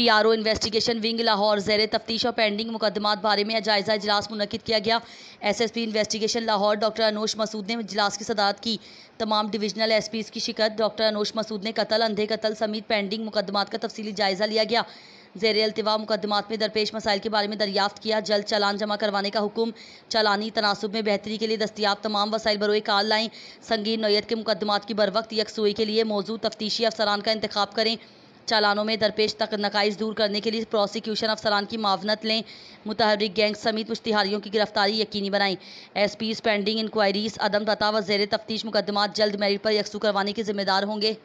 PRO investigation wing Lahore जैर तफ्तीश और पेंडिंग मुकदमा बारे में जायजा इजलास मुनद किया गया SSP investigation Lahore doctor Anosh Masood ने इजलास की सदात की तमाम डिवीजनल एसपीज की शिकत डॉक्टर अनोश मसूद ने कतल अंधे कतल समेत पेंडिंग मुकदमा का तफसली जायजा लिया गया जेर अल्तवा मुकदमात में दरपेश मसाइल के बारे में दरियाफ्त किया जल्द चालान जमा करवाने का हुक्म चालानी तनासब में बेहतरी के लिए दस्तियाब तमाम वसाइल बरोए कार लाएँ संगीन नोयत के मुकदमा की वक्त यकसुई के लिए मौजूद तफ्तीशी अफसरान का इंतखब करें चालानों में दरपेश तक नकाइज दूर करने के लिए प्रोसिक्यूशन अफसरान की मावनत लें मुतहरिक गैंग समेत मुश्तिहारियों की गिरफ्तारी यकीनी बनाएं एस पी पेंडिंग इंक्वायरीज अदम तथा व जेर तफ्तीश मुकदमा जल्द मेरिट पर यकसू करवाने के जिम्मेदार होंगे